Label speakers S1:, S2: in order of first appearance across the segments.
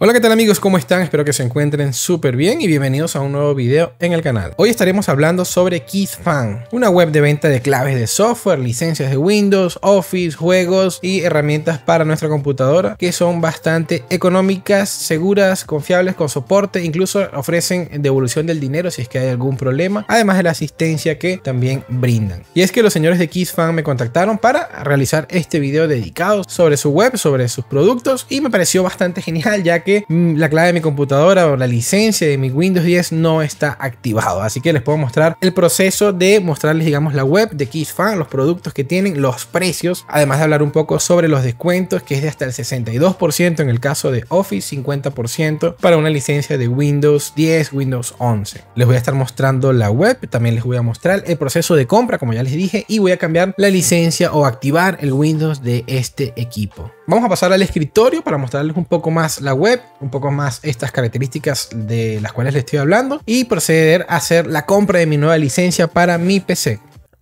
S1: Hola, ¿qué tal amigos? ¿Cómo están? Espero que se encuentren súper bien y bienvenidos a un nuevo video en el canal. Hoy estaremos hablando sobre KeyFan, una web de venta de claves de software, licencias de Windows, Office, juegos y herramientas para nuestra computadora que son bastante económicas, seguras, confiables, con soporte, incluso ofrecen devolución del dinero si es que hay algún problema, además de la asistencia que también brindan. Y es que los señores de KeyFan me contactaron para realizar este video dedicado sobre su web, sobre sus productos y me pareció bastante genial ya que Mm, la clave de mi computadora o la licencia de mi Windows 10 no está activado. Así que les puedo mostrar el proceso de mostrarles, digamos, la web de KissFan, los productos que tienen, los precios, además de hablar un poco sobre los descuentos, que es de hasta el 62% en el caso de Office, 50% para una licencia de Windows 10, Windows 11. Les voy a estar mostrando la web, también les voy a mostrar el proceso de compra, como ya les dije, y voy a cambiar la licencia o activar el Windows de este equipo. Vamos a pasar al escritorio para mostrarles un poco más la web un poco más estas características de las cuales le estoy hablando y proceder a hacer la compra de mi nueva licencia para mi PC.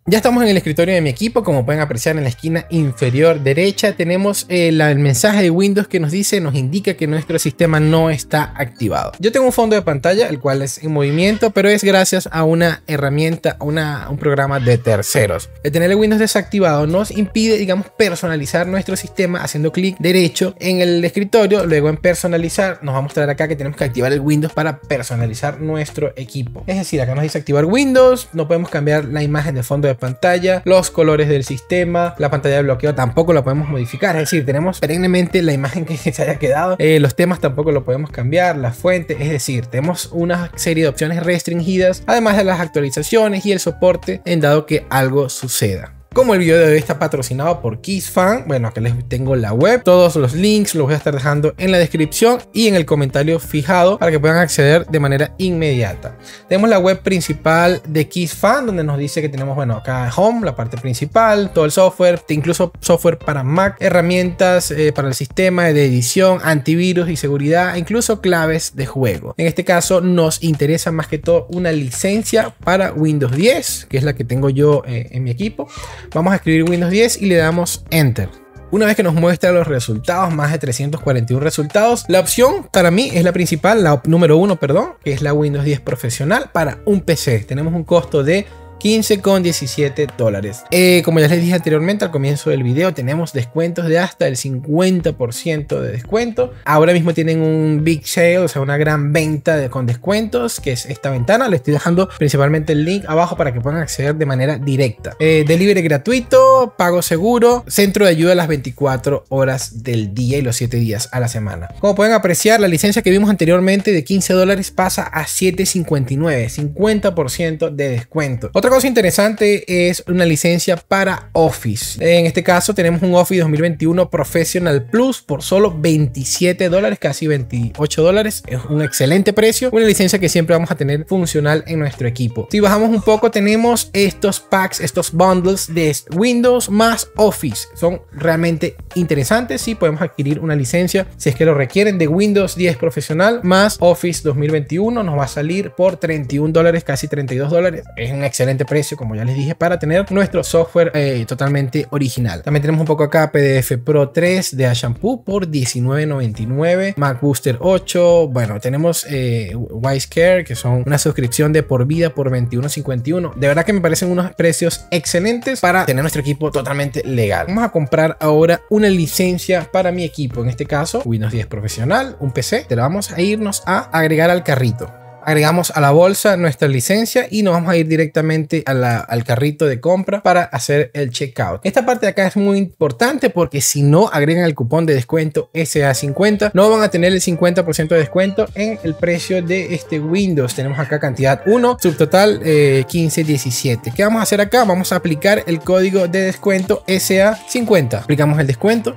S1: Ya estamos en el escritorio de mi equipo, como pueden apreciar en la esquina inferior derecha tenemos eh, el, mensaje de Windows que nos dice, nos indica que nuestro sistema no está activado. Yo tengo un fondo de pantalla, el cual es en movimiento, pero es gracias a una herramienta, una, un programa de terceros. El tener el Windows desactivado nos impide, digamos, personalizar nuestro sistema haciendo clic derecho en el escritorio, luego en personalizar, nos va a mostrar acá que tenemos que activar el Windows para personalizar nuestro equipo. Es decir, acá nos dice activar Windows, no podemos cambiar la imagen del fondo de pantalla, los colores del sistema, la pantalla de bloqueo tampoco la podemos modificar, es decir, tenemos perennemente la imagen que se haya quedado, eh, los temas tampoco lo podemos cambiar, la fuente, es decir, tenemos una serie de opciones restringidas, además de las actualizaciones y el soporte en dado que algo suceda. Como el video de hoy está patrocinado por KissFan, bueno, acá les tengo la web, todos los links los voy a estar dejando en la descripción y en el comentario fijado para que puedan acceder de manera inmediata. Tenemos la web principal de KissFan, donde nos dice que tenemos, bueno, acá Home, la parte principal, todo el software, incluso software para Mac, herramientas eh, para el sistema de edición, antivirus y seguridad, incluso claves de juego. En este caso, nos interesa más que todo una licencia para Windows 10, que es la que tengo yo eh, en mi equipo Vamos a escribir Windows 10 y le damos Enter. Una vez que nos muestra los resultados, más de 341 resultados, la opción para mí es la principal, la número 1, perdón, que es la Windows 10 profesional para un PC. Tenemos un costo de 15,17 dólares. Eh, como ya les dije anteriormente al comienzo del video, tenemos descuentos de hasta el 50% de descuento. Ahora mismo tienen un big sale, o sea, una gran venta con descuentos, que es esta ventana. Les estoy dejando principalmente el link abajo para que puedan acceder de manera directa. Eh, delivery gratuito, pago seguro, centro de ayuda las 24 horas del día y los 7 días a la semana. Como pueden apreciar, la licencia que vimos anteriormente de 15 dólares pasa a 7,59, 50% de descuento. Otra cosa interesante es una licencia para Office. En este caso tenemos un Office 2021 Professional Plus por solo 27 dólares, casi 28 dólares. Es un excelente precio. Una licencia que siempre vamos a tener funcional en nuestro equipo. Si bajamos un poco tenemos estos packs, estos bundles de Windows más Office. Son realmente interesantes si podemos adquirir una licencia si es que lo requieren de Windows 10 Profesional más Office 2021. Nos va a salir por 31 dólares, casi 32 dólares. Es un excelente precio, como ya les dije, para tener nuestro software eh, totalmente original. También tenemos un poco acá PDF Pro 3 de Ashampoo por $19.99, Mac Booster 8, bueno, tenemos eh, Wise Care, que son una suscripción de por vida por $21.51. De verdad que me parecen unos precios excelentes para tener nuestro equipo totalmente legal. Vamos a comprar ahora una licencia para mi equipo, en este caso Windows 10 Profesional, un PC, te la vamos a irnos a agregar al carrito agregamos a la bolsa nuestra licencia y nos vamos a ir directamente al carrito de compra para hacer el checkout. Esta parte de acá es muy importante porque si no agregan el cupón de descuento SA50, no van a tener el 50% de descuento en el precio de este Windows. Tenemos acá cantidad 1, subtotal 1517. Eh, ¿Qué vamos a hacer acá? Vamos a aplicar el código de descuento SA50. Aplicamos el descuento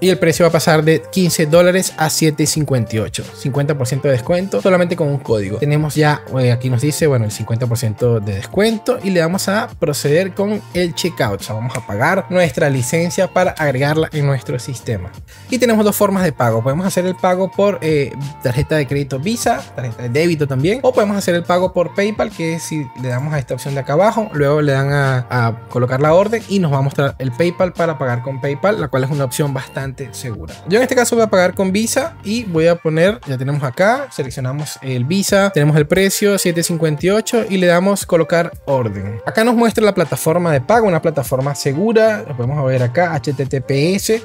S1: y el precio va a pasar de 15 a 7,58. 50% de descuento solamente con un código. Tenemos ya, eh, aquí nos dice, bueno, el 50% de descuento y le damos a proceder con el checkout. O sea, vamos a pagar nuestra licencia para agregarla en nuestro sistema. Y tenemos dos formas de pago. Podemos hacer el pago por eh, tarjeta de crédito Visa, tarjeta de débito también, o podemos hacer el pago por PayPal, que es si le damos a esta opción de acá abajo, luego le dan a, a colocar la orden y nos va a mostrar el PayPal para pagar con PayPal, la cual es una opción bastante segura. Yo en este caso voy a pagar con Visa y voy a poner, ya tenemos acá, seleccionamos el Visa, tenemos el precio 7.58 y le damos colocar orden. Acá nos muestra la plataforma de pago, una plataforma segura, lo podemos ver acá, HTTPS.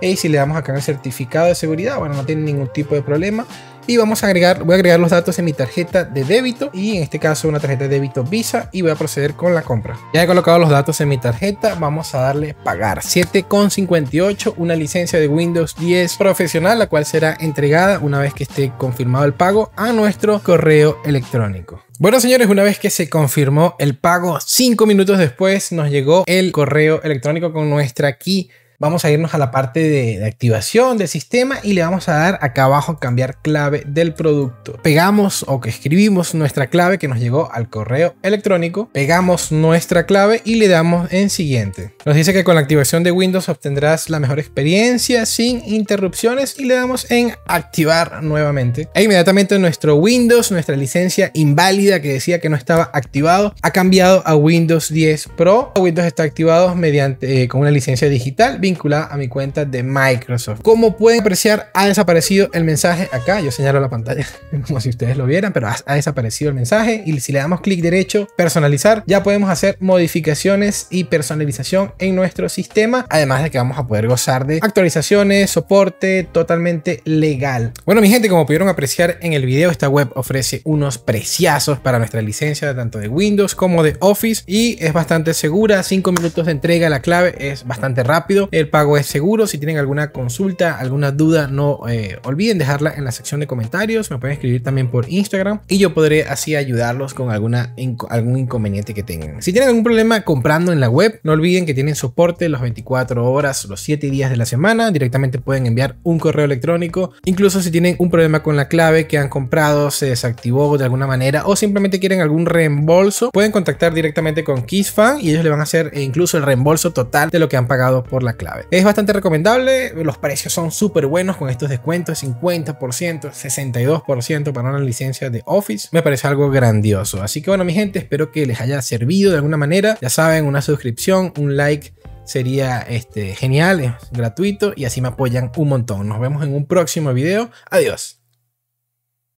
S1: Y si le damos acá el certificado de seguridad, bueno, no tiene ningún tipo de problema y vamos a agregar, voy a agregar los datos en mi tarjeta de débito y en este caso una tarjeta de débito Visa y voy a proceder con la compra. Ya he colocado los datos en mi tarjeta, vamos a darle pagar 7,58, una licencia de Windows 10 profesional, la cual será entregada una vez que esté confirmado el pago a nuestro correo electrónico. Bueno señores, una vez que se confirmó el pago, 5 minutos después nos llegó el correo electrónico con nuestra key Vamos a irnos a la parte de, activación del sistema y le vamos a dar acá abajo cambiar clave del producto. Pegamos o que escribimos nuestra clave que nos llegó al correo electrónico. Pegamos nuestra clave y le damos en siguiente. Nos dice que con la activación de Windows obtendrás la mejor experiencia sin interrupciones y le damos en activar nuevamente. E inmediatamente nuestro Windows, nuestra licencia inválida que decía que no estaba activado, ha cambiado a Windows 10 Pro. Windows está activado mediante eh, con una licencia digital vinculada a mi cuenta de Microsoft. Como pueden apreciar, ha desaparecido el mensaje acá. Yo señalo la pantalla como si ustedes lo vieran, pero ha desaparecido el mensaje. Y si le damos clic derecho, personalizar, ya podemos hacer modificaciones y personalización en nuestro sistema. Además de que vamos a poder gozar de actualizaciones, soporte totalmente legal. Bueno, mi gente, como pudieron apreciar en el video, esta web ofrece unos preciazos para nuestra licencia tanto de Windows como de Office y es bastante segura. 5 minutos de entrega, la clave es bastante rápido. El pago es seguro. Si tienen alguna consulta, alguna duda, no eh, olviden dejarla en la sección de comentarios. Me pueden escribir también por Instagram y yo podré así ayudarlos con alguna, algún inconveniente que tengan. Si tienen algún problema comprando en la web, no olviden que tienen soporte las 24 horas, los 7 días de la semana. Directamente pueden enviar un correo electrónico. Incluso si tienen un problema con la clave que han comprado, se desactivó de alguna manera o simplemente quieren algún reembolso, pueden contactar directamente con KissFan y ellos le van a hacer incluso el reembolso total de lo que han pagado por la clave. Es bastante recomendable, los precios son súper buenos con estos descuentos, 50%, 62% para una licencia de Office. Me parece algo grandioso. Así que bueno, mi gente, espero que les haya servido de alguna manera. Ya saben, una suscripción, un like sería este, genial, es gratuito y así me apoyan un montón. Nos vemos en un próximo video. Adiós.